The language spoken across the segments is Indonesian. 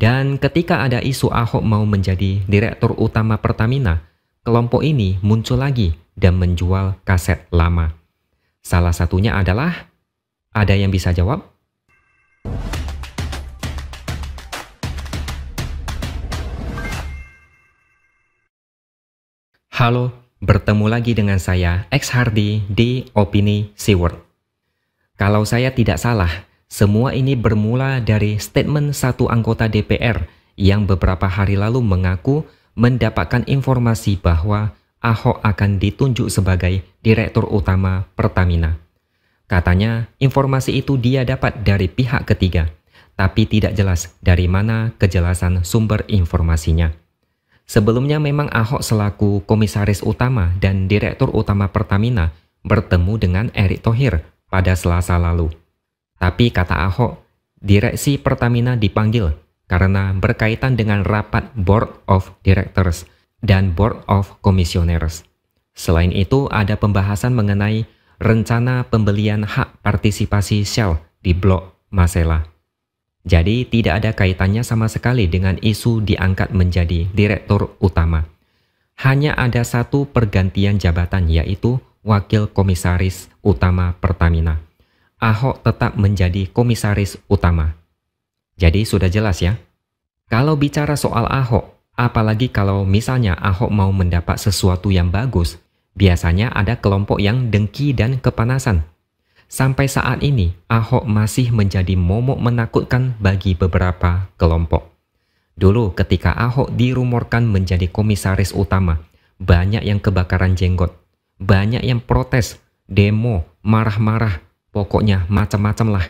Dan ketika ada isu Ahok mau menjadi direktur utama Pertamina, kelompok ini muncul lagi dan menjual kaset lama. Salah satunya adalah, ada yang bisa jawab? Halo, bertemu lagi dengan saya, X Hardy di Opini Seward. Kalau saya tidak salah, semua ini bermula dari statement satu anggota DPR yang beberapa hari lalu mengaku mendapatkan informasi bahwa Ahok akan ditunjuk sebagai direktur utama Pertamina. Katanya, informasi itu dia dapat dari pihak ketiga, tapi tidak jelas dari mana kejelasan sumber informasinya. Sebelumnya memang Ahok selaku komisaris utama dan direktur utama Pertamina bertemu dengan Erick Thohir pada Selasa lalu. Tapi kata Ahok, direksi Pertamina dipanggil karena berkaitan dengan rapat Board of Directors dan Board of Commissioners. Selain itu, ada pembahasan mengenai rencana pembelian hak partisipasi Shell di Blok Masela. Jadi tidak ada kaitannya sama sekali dengan isu diangkat menjadi direktur utama. Hanya ada satu pergantian jabatan yaitu Wakil Komisaris Utama Pertamina. Ahok tetap menjadi komisaris utama. Jadi sudah jelas ya. Kalau bicara soal Ahok, apalagi kalau misalnya Ahok mau mendapat sesuatu yang bagus, biasanya ada kelompok yang dengki dan kepanasan. Sampai saat ini, Ahok masih menjadi momok menakutkan bagi beberapa kelompok. Dulu ketika Ahok dirumorkan menjadi komisaris utama, banyak yang kebakaran jenggot, banyak yang protes, demo, marah-marah, Pokoknya macam-macam lah.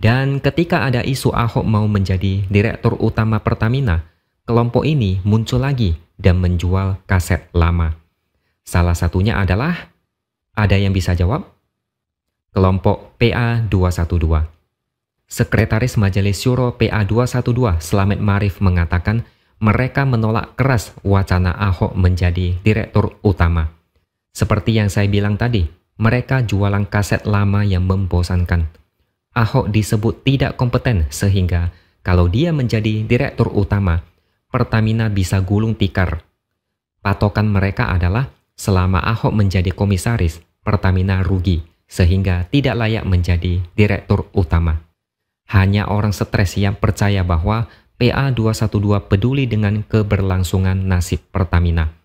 Dan ketika ada isu Ahok mau menjadi direktur utama Pertamina, kelompok ini muncul lagi dan menjual kaset lama. Salah satunya adalah, ada yang bisa jawab? Kelompok PA212. Sekretaris Majelis Syuro PA212 Slamet Marif mengatakan mereka menolak keras wacana Ahok menjadi direktur utama. Seperti yang saya bilang tadi, mereka jualan kaset lama yang membosankan. Ahok disebut tidak kompeten sehingga kalau dia menjadi direktur utama, Pertamina bisa gulung tikar. Patokan mereka adalah selama Ahok menjadi komisaris, Pertamina rugi sehingga tidak layak menjadi direktur utama. Hanya orang stres yang percaya bahwa PA212 peduli dengan keberlangsungan nasib Pertamina.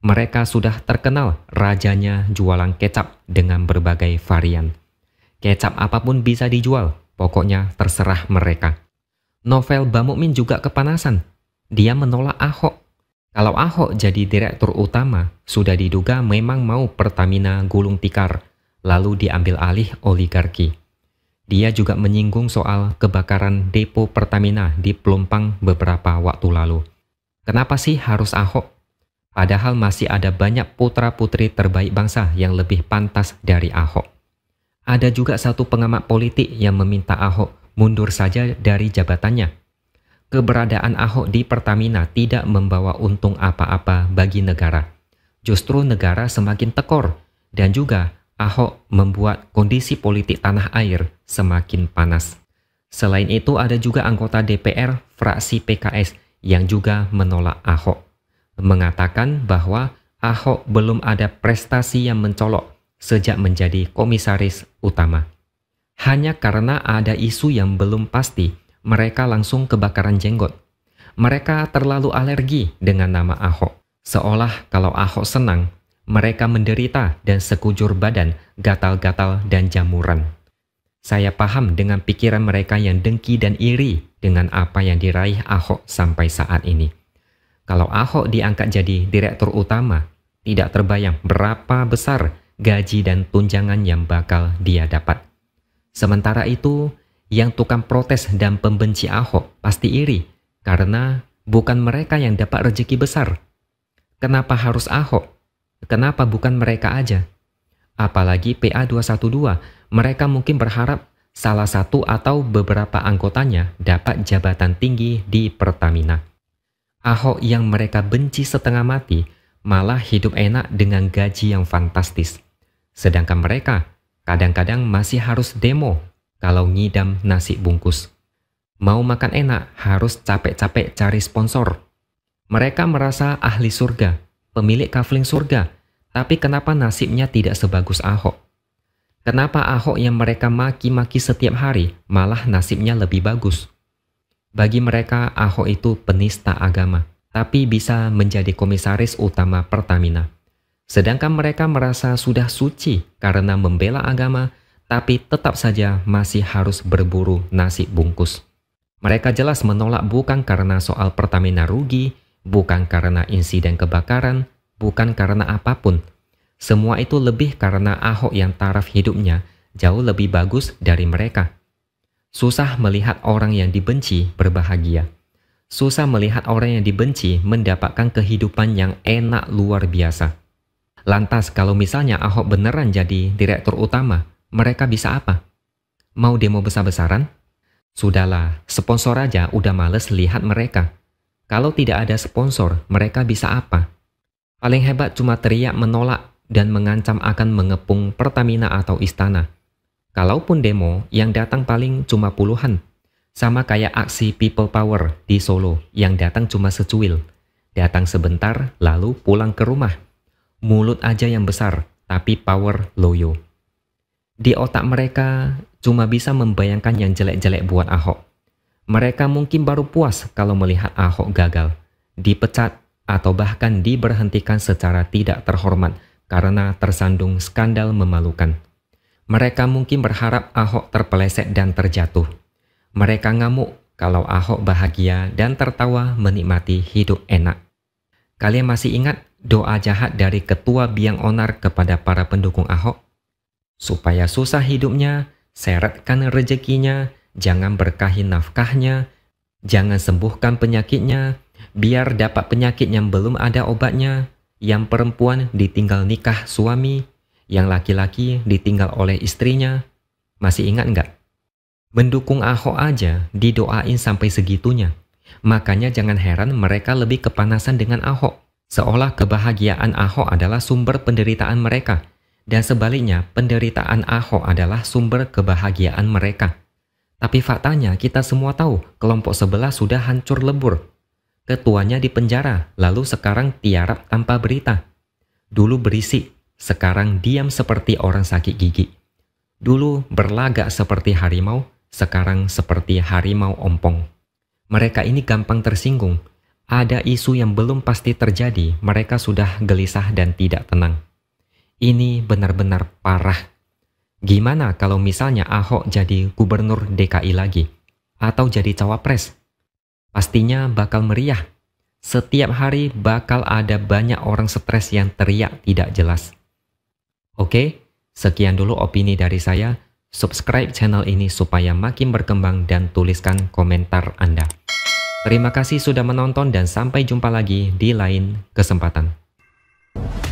Mereka sudah terkenal rajanya jualan kecap dengan berbagai varian. Kecap apapun bisa dijual, pokoknya terserah mereka. Novel Bamukmin juga kepanasan. Dia menolak Ahok. Kalau Ahok jadi direktur utama, sudah diduga memang mau Pertamina gulung tikar, lalu diambil alih oligarki. Dia juga menyinggung soal kebakaran depo Pertamina di Pelumpang beberapa waktu lalu. Kenapa sih harus Ahok? Padahal masih ada banyak putra-putri terbaik bangsa yang lebih pantas dari Ahok. Ada juga satu pengamat politik yang meminta Ahok mundur saja dari jabatannya. Keberadaan Ahok di Pertamina tidak membawa untung apa-apa bagi negara. Justru negara semakin tekor dan juga Ahok membuat kondisi politik tanah air semakin panas. Selain itu ada juga anggota DPR fraksi PKS yang juga menolak Ahok mengatakan bahwa Ahok belum ada prestasi yang mencolok sejak menjadi komisaris utama. Hanya karena ada isu yang belum pasti, mereka langsung kebakaran jenggot. Mereka terlalu alergi dengan nama Ahok. Seolah kalau Ahok senang, mereka menderita dan sekujur badan gatal-gatal dan jamuran. Saya paham dengan pikiran mereka yang dengki dan iri dengan apa yang diraih Ahok sampai saat ini. Kalau Ahok diangkat jadi direktur utama, tidak terbayang berapa besar gaji dan tunjangan yang bakal dia dapat. Sementara itu, yang tukang protes dan pembenci Ahok pasti iri karena bukan mereka yang dapat rezeki besar. Kenapa harus Ahok? Kenapa bukan mereka aja? Apalagi PA212, mereka mungkin berharap salah satu atau beberapa anggotanya dapat jabatan tinggi di Pertamina. Ahok yang mereka benci setengah mati malah hidup enak dengan gaji yang fantastis. Sedangkan mereka kadang-kadang masih harus demo kalau ngidam nasi bungkus. Mau makan enak harus capek-capek cari sponsor. Mereka merasa ahli surga, pemilik kafling surga, tapi kenapa nasibnya tidak sebagus Ahok? Kenapa Ahok yang mereka maki-maki setiap hari malah nasibnya lebih bagus? Bagi mereka, Ahok itu penista agama, tapi bisa menjadi komisaris utama Pertamina. Sedangkan mereka merasa sudah suci karena membela agama, tapi tetap saja masih harus berburu nasi bungkus. Mereka jelas menolak bukan karena soal Pertamina rugi, bukan karena insiden kebakaran, bukan karena apapun. Semua itu lebih karena Ahok yang taraf hidupnya jauh lebih bagus dari mereka. Susah melihat orang yang dibenci berbahagia. Susah melihat orang yang dibenci mendapatkan kehidupan yang enak luar biasa. Lantas kalau misalnya Ahok beneran jadi direktur utama, mereka bisa apa? Mau demo besar-besaran? Sudahlah, sponsor aja udah males lihat mereka. Kalau tidak ada sponsor, mereka bisa apa? Paling hebat cuma teriak menolak dan mengancam akan mengepung Pertamina atau istana. Kalaupun demo, yang datang paling cuma puluhan. Sama kayak aksi People Power di Solo yang datang cuma secuil. Datang sebentar, lalu pulang ke rumah. Mulut aja yang besar, tapi power loyo. Di otak mereka cuma bisa membayangkan yang jelek-jelek buat Ahok. Mereka mungkin baru puas kalau melihat Ahok gagal, dipecat, atau bahkan diberhentikan secara tidak terhormat karena tersandung skandal memalukan. Mereka mungkin berharap Ahok terpeleset dan terjatuh. Mereka ngamuk kalau Ahok bahagia dan tertawa menikmati hidup enak. Kalian masih ingat doa jahat dari ketua biang onar kepada para pendukung Ahok? Supaya susah hidupnya, seretkan rezekinya, jangan berkahi nafkahnya, jangan sembuhkan penyakitnya, biar dapat penyakit yang belum ada obatnya, yang perempuan ditinggal nikah suami, yang laki-laki ditinggal oleh istrinya, masih ingat nggak? Mendukung Ahok aja didoain sampai segitunya. Makanya jangan heran mereka lebih kepanasan dengan Ahok. Seolah kebahagiaan Ahok adalah sumber penderitaan mereka. Dan sebaliknya, penderitaan Ahok adalah sumber kebahagiaan mereka. Tapi faktanya kita semua tahu kelompok sebelah sudah hancur lebur. Ketuanya di penjara, lalu sekarang tiarap tanpa berita. Dulu berisik, sekarang diam seperti orang sakit gigi. Dulu berlagak seperti harimau, sekarang seperti harimau ompong. Mereka ini gampang tersinggung. Ada isu yang belum pasti terjadi, mereka sudah gelisah dan tidak tenang. Ini benar-benar parah. Gimana kalau misalnya Ahok jadi gubernur DKI lagi? Atau jadi cawapres? Pastinya bakal meriah. Setiap hari bakal ada banyak orang stres yang teriak tidak jelas. Oke, sekian dulu opini dari saya. Subscribe channel ini supaya makin berkembang dan tuliskan komentar Anda. Terima kasih sudah menonton dan sampai jumpa lagi di lain kesempatan.